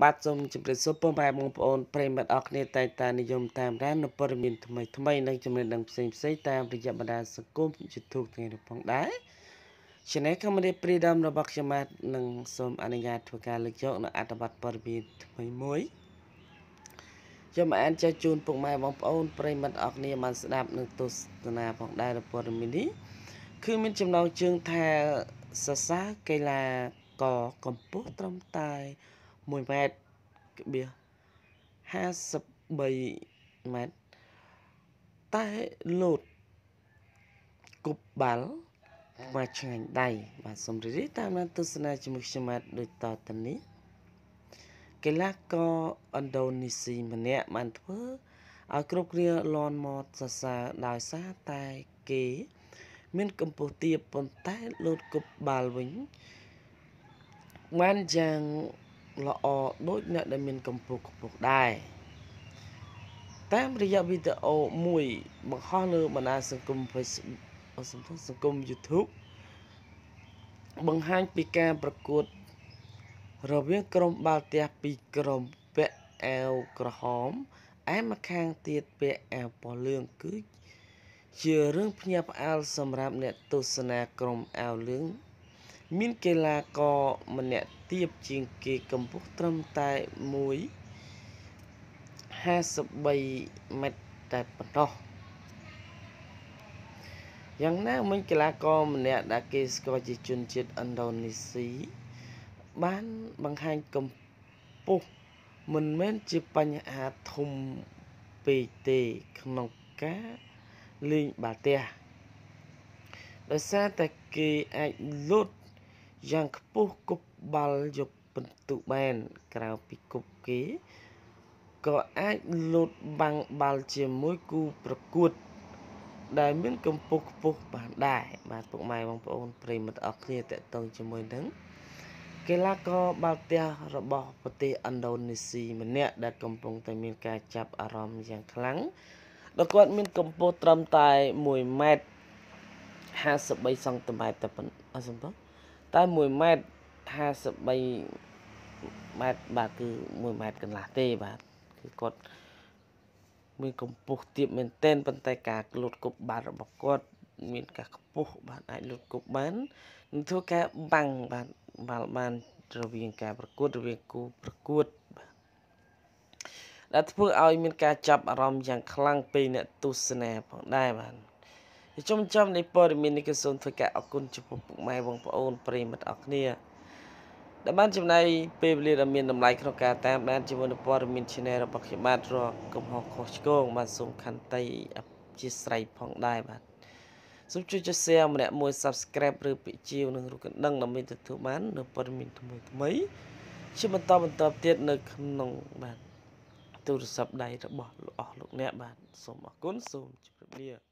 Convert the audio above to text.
បាទសូមជម្រាបសួរពុកម៉ែបងប្អូនប្រិមិត្តអរគ្នាតែតានិយម តាមដាននៅព័ត៌មានថ្មីថ្មីនិងចំណេះដឹងផ្សេងផ្សេងតាមរយៈបណ្ដាញសង្គម YouTube ថ្ងៃនេះផងដែរ Channel Cambodia Freedom របស់ខ្ញុំបាទនឹងសូមអនុញ្ញាតធ្វើការលើកយកនៅអត្ថបទព័ត៌មានថ្មីមួយខ្ញុំអានចែកជូនពុកម៉ែបងប្អូនប្រិមិត្តអរគ្នាបានស្ដាប់និងទស្សនាផងដែរព័ត៌មាននេះគឺមានចំណងជើងថាសរសើរកីឡាករកម្ពុជាត្រឹមតែ1ម៉ែត្រក្បៀស53ម៉ែត្រតែលោតគប់បាល់មកឆ្ងាញ់ដៃបាទសូមរីកតាមដាន ទស្សនាជាមួយខ្ញុំបាទដូចតទៅនេះកីឡាករឥណ្ឌូនេស៊ីម្នាក់បានធ្វើឲ្យគ្រប់គ្នាលន់មកសរសើរដោយសារតែគេ មានកម្ពស់ទាបប៉ុន្តែលោតគប់បាល់វិញបានយ៉ាងល្អដូចអ្នកដែលមានកម្ពស់ខ្ពស់ដែរតាមរយៈវីដេអូមួយ បង្ហោះលើបណ្ដាសង្គម Facebook សង្គម YouTube បង្ហាញពីការប្រកួតរវាងក្រុមបាល់ទះពីរក្រុមពាក់អាវក្រហមឯម្ខាងទៀតពាក់អាវពណ៌លឿងគឺជារឿងភ្ញាក់ផ្អើលសម្រាប់អ្នកទស្សនាក្រុមអាវលឿងមានកីឡាករម្នាក់ទាបជាងគេកម្ពស់ត្រឹមតែ1.53ម៉ែត្រតែប៉ុណ្ណោះយ៉ាងណាមិញកីឡាករម្នាក់ដែលគេស្គាល់ជាជនជាតិឥណ្ឌូនេស៊ីបានបង្ហាញកម្ពស់មិនមែនជាបញ្ហាធំពេកទេក្នុងការលេងបាល់ទះដោយសារតែគេអាចលោតយ៉ាងខ្ពស់គប់បាល់យកពិន្ទុបានក្រៅពីគប់គេក៏អាចលូតបាំងបាល់ជាមួយគូប្រកួត ដែលមានកម្ពស់ខ្ពស់បានដែរបាទពុកម៉ែបងប្អូនប្រិយមិត្តអស់គ្នាតេតងជាមួយនឹងកីឡាករបាល់ទះរបស់ប្រទេសឥណ្ឌូនេស៊ីម្នាក់ដែលកំពុងតែមានការចាប់អារម្មណ៍យ៉ាង ខ្លាំងដោយគាត់មានកម្ពស់ត្រឹមតែ1ម៉ែត្រ53សង់ទីម៉ែត្រតែប៉ុណ្ណឹងអត់សំដៅតែ1ម៉ែត្រ53ម៉ែត្របាទគឺ1ម៉ែត្រកន្លះទេបាទគឺគាត់មានកម្ពស់ទាបមែនតែនប៉ុន្តែការលូតគប់បាតរបស់គាត់មានការខ្ពស់បាទអាចលូតគប់បាននឹងធ្វើការបាំងបាទបាល់បានរវាងការប្រកួតរវាងគូប្រកួតបាទដែលធ្វើឲ្យមានការចាប់អារម្មណ៍យ៉ាងខ្លាំងពីអ្នកទស្សនា ផងដែរបាទជុំចំនៃព័ត៌មាននេះគឺសូមធ្វើការអរគុណចំពោះពុកម៉ែបងប្អូនប្រិយមិត្តអរគ្នាដែលបានចំណាយពេលវេលាដ៏មានតម្លៃក្នុងការតាមដានជាមួយនឹងព័ត៌មាន Channel របស់ខ្ញុំបាទរាល់កំហុសខុសឆ្គងបាទសូមខន្តីអធិស្ឋានផងដែរបាទសូមជួយចុច Share ម្នាក់មួយ Subscribe ឬពាក្យជាវនឹងរូបកណ្ដឹងដើម្បីទទួលបាននៅព័ត៌មានថ្មីថ្មីជាបន្តបន្តទៀតនៅក្នុងបាទទូរស័ព្ទដៃរបស់លោកអស់លោកអ្នកបាទសូមអរគុណសូមជម្រាបលា